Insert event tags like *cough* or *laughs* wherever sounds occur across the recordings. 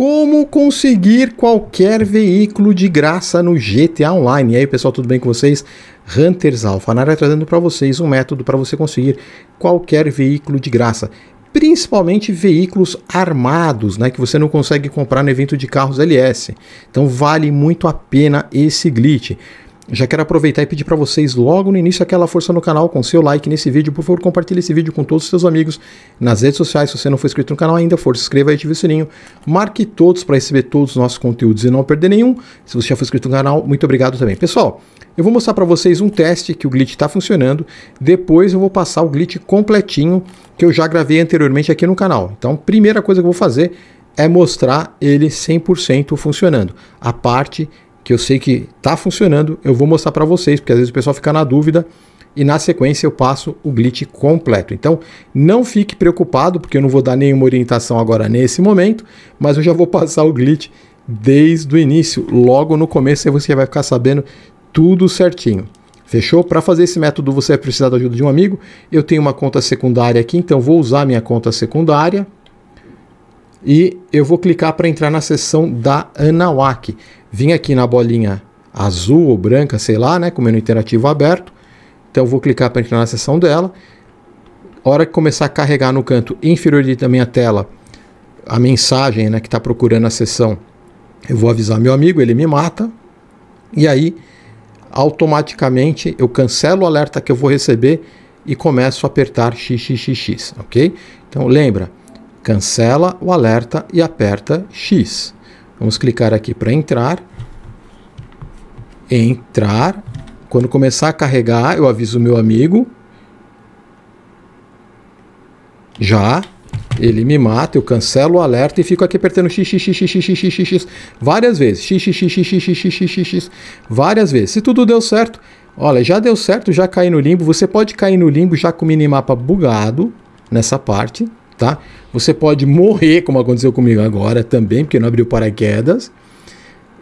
como conseguir qualquer veículo de graça no GTA Online. E aí, pessoal, tudo bem com vocês? Hunters Alpha, na área trazendo para vocês um método para você conseguir qualquer veículo de graça, principalmente veículos armados, né, que você não consegue comprar no evento de carros LS. Então vale muito a pena esse glitch. Já quero aproveitar e pedir para vocês logo no início aquela força no canal com seu like nesse vídeo. Por favor, compartilhe esse vídeo com todos os seus amigos nas redes sociais. Se você não for inscrito no canal ainda, força, inscreva e ative o sininho. Marque todos para receber todos os nossos conteúdos e não perder nenhum. Se você já for inscrito no canal, muito obrigado também. Pessoal, eu vou mostrar para vocês um teste que o glitch está funcionando. Depois eu vou passar o glitch completinho que eu já gravei anteriormente aqui no canal. Então, primeira coisa que eu vou fazer é mostrar ele 100% funcionando. A parte que eu sei que está funcionando, eu vou mostrar para vocês, porque às vezes o pessoal fica na dúvida e na sequência eu passo o glitch completo. Então, não fique preocupado, porque eu não vou dar nenhuma orientação agora nesse momento, mas eu já vou *laughs* passar o glitch desde o início, logo no começo você vai ficar sabendo tudo certinho. Fechou? Para fazer esse método você vai precisar da ajuda de um amigo. Eu tenho uma conta secundária aqui, então vou usar minha conta secundária e eu vou clicar para entrar na sessão da Anahuac. Vim aqui na bolinha azul ou branca, sei lá, né, com o menu interativo aberto. Então vou clicar para entrar na sessão dela. Hora que começar a carregar no canto inferior da minha tela a mensagem né, que está procurando a sessão, eu vou avisar meu amigo, ele me mata. E aí, automaticamente, eu cancelo o alerta que eu vou receber e começo a apertar XXXX, ok? Então lembra, cancela o alerta e aperta X. Vamos clicar aqui para entrar. Entrar. Quando começar a carregar, eu aviso o meu amigo. Já. Ele me mata, eu cancelo o alerta e fico aqui apertando x, x, x, x, x, x, x, x várias vezes. X, x, x, x, x, x, x, x, x, x, várias vezes. Se tudo deu certo, olha, já deu certo, já caí no limbo. Você pode cair no limbo já com o minimapa bugado nessa parte tá? Você pode morrer, como aconteceu comigo agora também, porque não abriu paraquedas.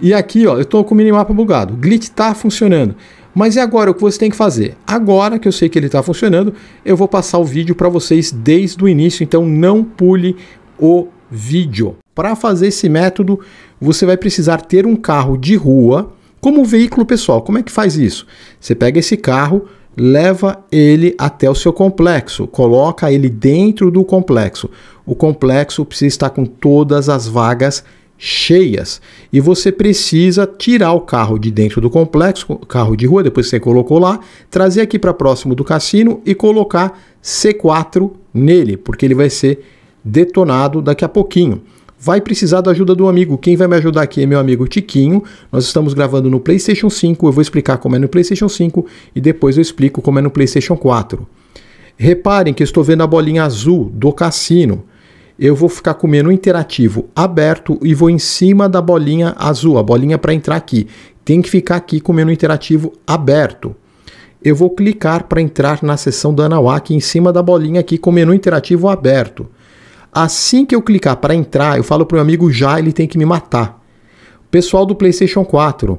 E aqui, ó, eu estou com o minimapa bugado. O glitch está funcionando. Mas e agora o que você tem que fazer? Agora que eu sei que ele está funcionando, eu vou passar o vídeo para vocês desde o início, então não pule o vídeo. Para fazer esse método, você vai precisar ter um carro de rua como veículo pessoal. Como é que faz isso? Você pega esse carro, leva ele até o seu complexo, coloca ele dentro do complexo. O complexo precisa estar com todas as vagas cheias e você precisa tirar o carro de dentro do complexo, carro de rua, depois que você colocou lá, trazer aqui para próximo do cassino e colocar C4 nele, porque ele vai ser detonado daqui a pouquinho vai precisar da ajuda do amigo. Quem vai me ajudar aqui é meu amigo Tiquinho. Nós estamos gravando no PlayStation 5. Eu vou explicar como é no PlayStation 5 e depois eu explico como é no PlayStation 4. Reparem que eu estou vendo a bolinha azul do cassino. Eu vou ficar com o menu interativo aberto e vou em cima da bolinha azul, a bolinha para entrar aqui. Tem que ficar aqui com o menu interativo aberto eu vou clicar para entrar na seção da ANAWAC em cima da bolinha aqui com o menu interativo aberto. Assim que eu clicar para entrar, eu falo para o amigo já, ele tem que me matar. Pessoal do PlayStation 4,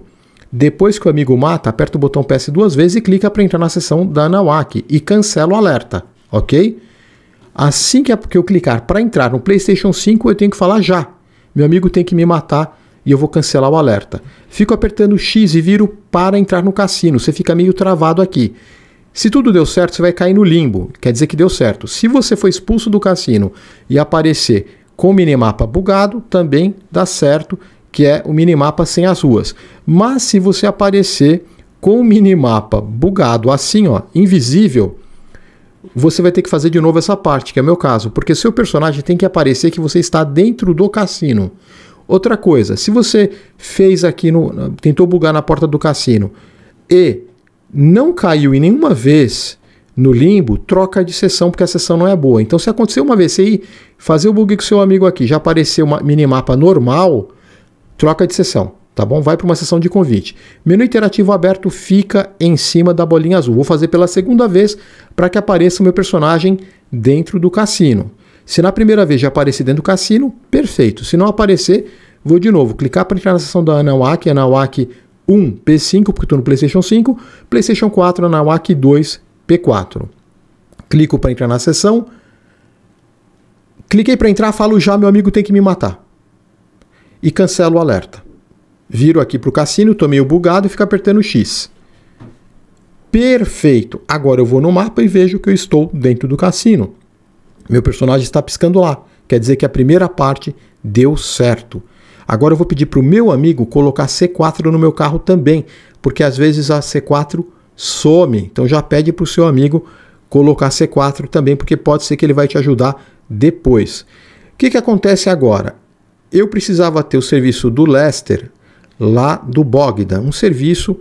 depois que o amigo mata, aperta o botão PS duas vezes e clica para entrar na sessão da ANAWAC e cancela o alerta, ok? Assim que eu clicar para entrar no PlayStation 5, eu tenho que falar já. Meu amigo tem que me matar e eu vou cancelar o alerta. Fico apertando X e viro para entrar no cassino. Você fica meio travado aqui. Se tudo deu certo, você vai cair no limbo. Quer dizer que deu certo. Se você foi expulso do cassino e aparecer com o minimapa bugado, também dá certo, que é o minimapa sem as ruas. Mas se você aparecer com o minimapa bugado, assim, ó, invisível, você vai ter que fazer de novo essa parte, que é o meu caso, porque seu personagem tem que aparecer que você está dentro do cassino. Outra coisa, se você fez aqui no. tentou bugar na porta do cassino e não caiu em nenhuma vez no limbo, troca de sessão, porque a sessão não é boa. Então, se acontecer uma vez, você ir fazer o bug com seu amigo aqui, já apareceu uma minimapa normal, troca de sessão, tá bom? Vai para uma sessão de convite. Menu interativo aberto fica em cima da bolinha azul. Vou fazer pela segunda vez para que apareça o meu personagem dentro do cassino. Se na primeira vez já aparecer dentro do cassino, perfeito. Se não aparecer, vou de novo clicar para entrar na sessão da Anahuac, Anahuac 1, P5, porque estou no PlayStation 5, PlayStation 4 na WAC 2, P4. Clico para entrar na sessão. Cliquei para entrar, falo já, meu amigo tem que me matar. E cancelo o alerta. Viro aqui para o cassino, estou meio bugado e fico apertando X. Perfeito! Agora eu vou no mapa e vejo que eu estou dentro do cassino. Meu personagem está piscando lá. Quer dizer que a primeira parte deu certo. Agora eu vou pedir para o meu amigo colocar C4 no meu carro também, porque às vezes a C4 some. Então já pede para o seu amigo colocar C4 também, porque pode ser que ele vai te ajudar depois. O que, que acontece agora? Eu precisava ter o serviço do Lester lá do Bogdan, um serviço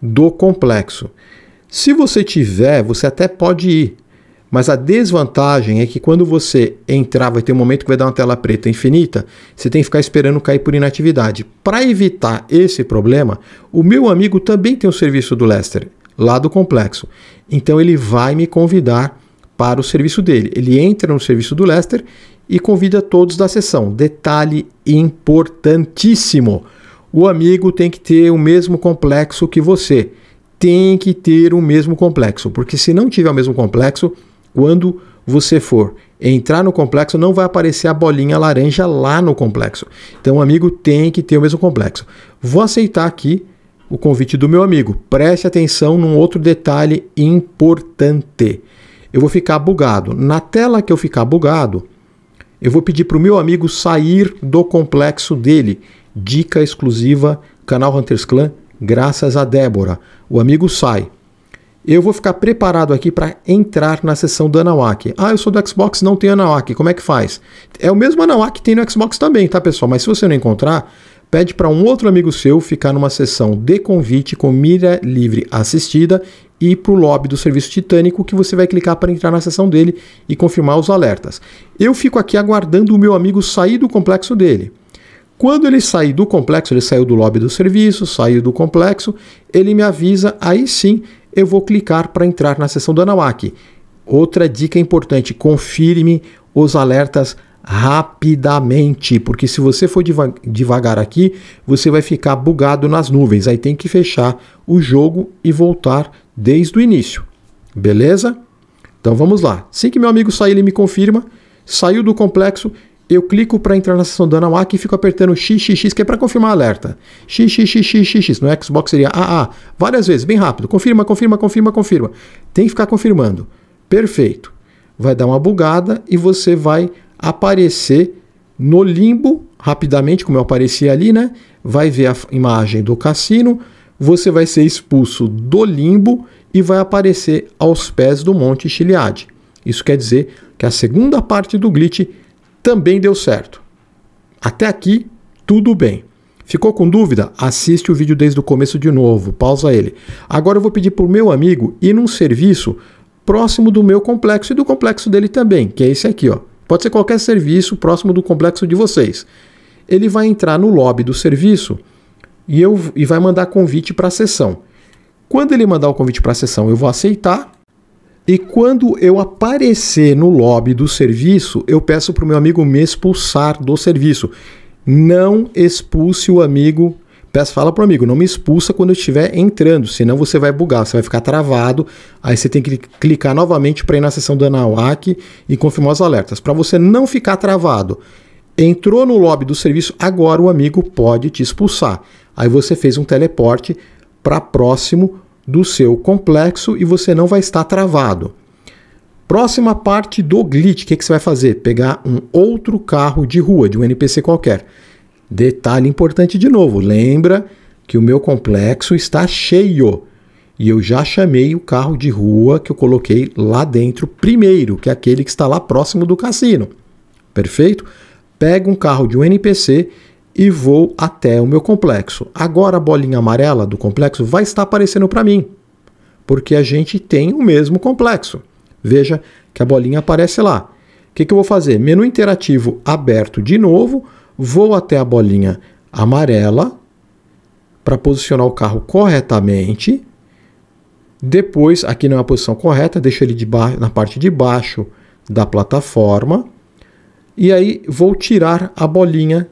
do complexo. Se você tiver, você até pode ir, mas a desvantagem é que quando você entrar, vai ter um momento que vai dar uma tela preta infinita, você tem que ficar esperando cair por inatividade. Para evitar esse problema, o meu amigo também tem o serviço do Lester, lá do complexo. Então ele vai me convidar para o serviço dele. Ele entra no serviço do Lester e convida todos da sessão. Detalhe importantíssimo: o amigo tem que ter o mesmo complexo que você. Tem que ter o mesmo complexo, porque se não tiver o mesmo complexo, quando você for entrar no complexo, não vai aparecer a bolinha laranja lá no complexo. Então, amigo tem que ter o mesmo complexo. Vou aceitar aqui o convite do meu amigo. Preste atenção num outro detalhe importante. Eu vou ficar bugado. Na tela que eu ficar bugado, eu vou pedir para o meu amigo sair do complexo dele. Dica exclusiva, canal Hunters Clan, graças a Débora. O amigo sai eu vou ficar preparado aqui para entrar na sessão do Anahuac. Ah, eu sou do Xbox, não tenho Anahuac, como é que faz? É o mesmo Anahuac que tem no Xbox também, tá pessoal? Mas se você não encontrar, pede para um outro amigo seu ficar numa sessão de convite com mira livre assistida e para o lobby do serviço titânico que você vai clicar para entrar na sessão dele e confirmar os alertas. Eu fico aqui aguardando o meu amigo sair do complexo dele. Quando ele sair do complexo, ele saiu do lobby do serviço, saiu do complexo, ele me avisa, aí sim eu vou clicar para entrar na seção do Anahuac. Outra dica importante: confirme os alertas rapidamente, porque se você for deva devagar aqui, você vai ficar bugado nas nuvens. Aí tem que fechar o jogo e voltar desde o início. Beleza? Então vamos lá. Assim que meu amigo sair, ele me confirma. Saiu do complexo, eu clico para entrar na seção do ANAWAC e fico apertando XXX, que é para confirmar alerta. XXXXX, no é Xbox seria AA, várias vezes, bem rápido. Confirma, confirma, confirma, confirma. Tem que ficar confirmando. Perfeito. Vai dar uma bugada e você vai aparecer no limbo rapidamente, como eu apareci ali, né? Vai ver a imagem do cassino, você vai ser expulso do limbo e vai aparecer aos pés do Monte Chiliade. Isso quer dizer que a segunda parte do glitch também deu certo. Até aqui, tudo bem. Ficou com dúvida? Assiste o vídeo desde o começo de novo, pausa ele. Agora eu vou pedir para o meu amigo ir num serviço próximo do meu complexo e do complexo dele também, que é esse aqui, ó. Pode ser qualquer serviço próximo do complexo de vocês. Ele vai entrar no lobby do serviço e, eu, e vai mandar convite para a sessão. Quando ele mandar o convite para a sessão, eu vou aceitar e quando eu aparecer no lobby do serviço, eu peço para o meu amigo me expulsar do serviço. Não expulse o amigo. Peço, fala para o amigo, não me expulsa quando eu estiver entrando, senão você vai bugar, você vai ficar travado. Aí você tem que clicar novamente para ir na seção da ANAWAC e confirmar os alertas. Para você não ficar travado, entrou no lobby do serviço, agora o amigo pode te expulsar. Aí você fez um teleporte para próximo do seu complexo e você não vai estar travado. Próxima parte do glitch, o que, que você vai fazer? Pegar um outro carro de rua, de um NPC qualquer. Detalhe importante de novo, lembra que o meu complexo está cheio e eu já chamei o carro de rua que eu coloquei lá dentro primeiro, que é aquele que está lá próximo do cassino. Perfeito? Pega um carro de um NPC e vou até o meu complexo. Agora a bolinha amarela do complexo vai estar aparecendo para mim, porque a gente tem o mesmo complexo. Veja que a bolinha aparece lá. O que, que eu vou fazer? Menu interativo aberto de novo, vou até a bolinha amarela para posicionar o carro corretamente. Depois, aqui na é posição correta, deixo ele baixo, na parte de baixo da plataforma. E aí vou tirar a bolinha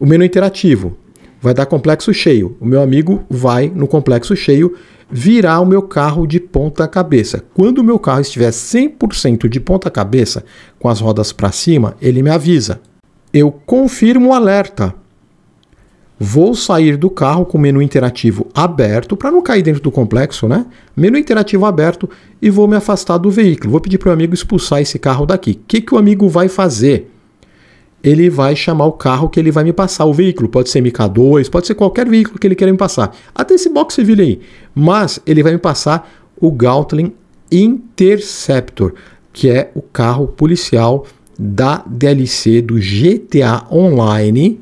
o menu interativo vai dar complexo cheio. O meu amigo vai no complexo cheio virar o meu carro de ponta cabeça. Quando o meu carro estiver 100% de ponta cabeça, com as rodas para cima, ele me avisa. Eu confirmo o alerta. Vou sair do carro com o menu interativo aberto, para não cair dentro do complexo, né? Menu interativo aberto e vou me afastar do veículo. Vou pedir para o amigo expulsar esse carro daqui. O que, que o amigo vai fazer? ele vai chamar o carro que ele vai me passar, o veículo. Pode ser MK2, pode ser qualquer veículo que ele queira me passar. Até esse box civil aí. Mas ele vai me passar o Gautling Interceptor, que é o carro policial da DLC do GTA Online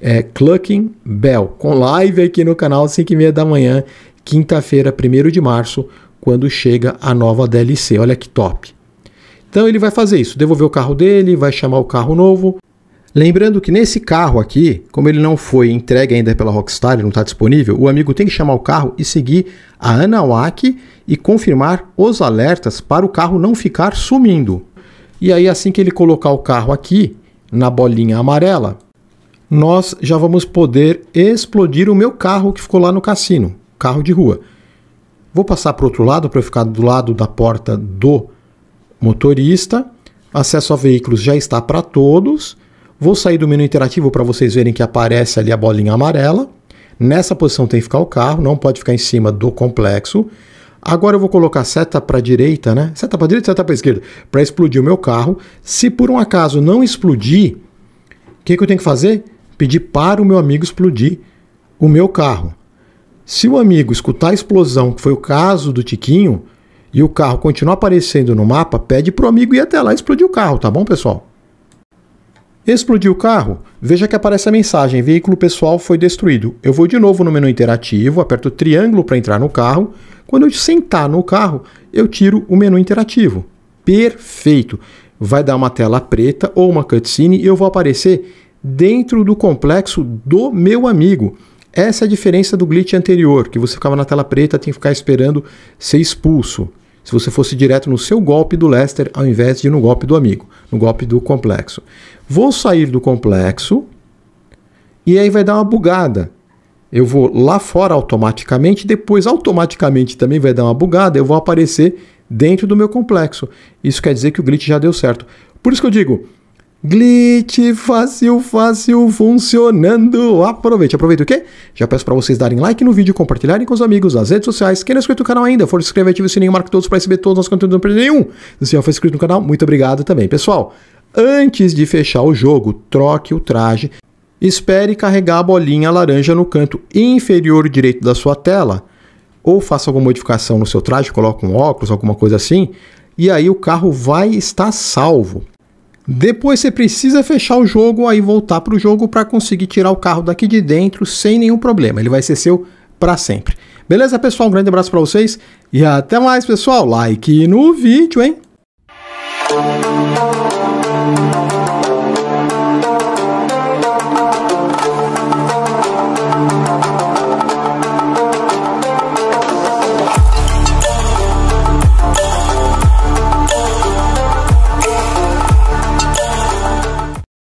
é, Clucking Bell, com live aqui no canal às 5 e meia da manhã, quinta-feira, 1 de março, quando chega a nova DLC. Olha que top! Então ele vai fazer isso, devolver o carro dele, vai chamar o carro novo. Lembrando que nesse carro aqui, como ele não foi entregue ainda pela Rockstar, ele não está disponível, o amigo tem que chamar o carro e seguir a Anahuac e confirmar os alertas para o carro não ficar sumindo. E aí assim que ele colocar o carro aqui, na bolinha amarela, nós já vamos poder explodir o meu carro que ficou lá no cassino, carro de rua. Vou passar para o outro lado para eu ficar do lado da porta do motorista, acesso a veículos já está para todos. Vou sair do menu interativo para vocês verem que aparece ali a bolinha amarela. Nessa posição tem que ficar o carro, não pode ficar em cima do complexo. Agora eu vou colocar seta para direita, né? Seta para direita, seta para esquerda, para explodir o meu carro. Se por um acaso não explodir, o que, que eu tenho que fazer? Pedir para o meu amigo explodir o meu carro. Se o amigo escutar a explosão, que foi o caso do Tiquinho, e o carro continuar aparecendo no mapa, pede pro amigo ir até lá e explodir o carro, tá bom, pessoal? Explodiu o carro? Veja que aparece a mensagem: veículo pessoal foi destruído. Eu vou de novo no menu interativo, aperto triângulo para entrar no carro. Quando eu sentar no carro, eu tiro o menu interativo. Perfeito! Vai dar uma tela preta ou uma cutscene e eu vou aparecer dentro do complexo do meu amigo. Essa é a diferença do glitch anterior, que você ficava na tela preta, tinha que ficar esperando ser expulso. Se você fosse direto no seu golpe do Lester ao invés de no golpe do amigo, no golpe do complexo. Vou sair do complexo e aí vai dar uma bugada. Eu vou lá fora automaticamente, depois automaticamente também vai dar uma bugada, eu vou aparecer dentro do meu complexo. Isso quer dizer que o glitch já deu certo. Por isso que eu digo, Glitch fácil, fácil, funcionando. Aproveite, aproveita o quê? Já peço para vocês darem like no vídeo, compartilharem com os amigos, as redes sociais. Quem não é inscrito no canal ainda, for se inscrever, ative o sininho, marque todos para receber todos os nossos conteúdos, não perder nenhum. Se já for inscrito no canal, muito obrigado também. Pessoal, antes de fechar o jogo, troque o traje. Espere carregar a bolinha laranja no canto inferior direito da sua tela. Ou faça alguma modificação no seu traje, coloque um óculos, alguma coisa assim. E aí o carro vai estar salvo. Depois você precisa fechar o jogo, aí voltar para o jogo para conseguir tirar o carro daqui de dentro sem nenhum problema. Ele vai ser seu para sempre. Beleza, pessoal? Um grande abraço para vocês e até mais, pessoal. Like no vídeo, hein?